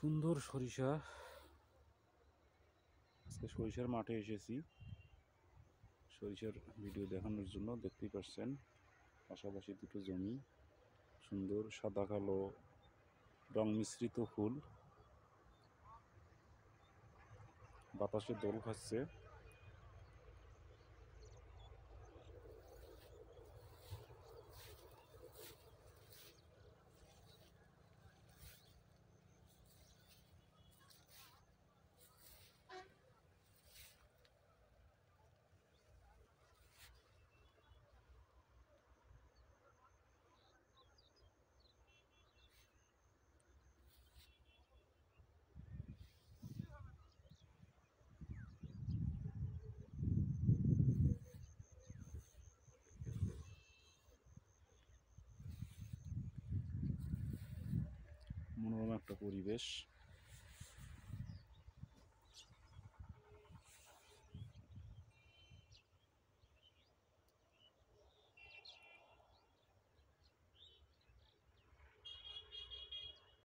সুন্দর সরিষা আজকে সরিষার মাঠে এসেছি সরিষার ভিডিও দেখানোর জন্য দেখতেই পাচ্ছেন পাশাপাশি দুটো জমি সুন্দর সাদা কালো রং মিশ্রিত ফুল বাতাসে দোল খাচ্ছে মনোরম একটা পরিবেশ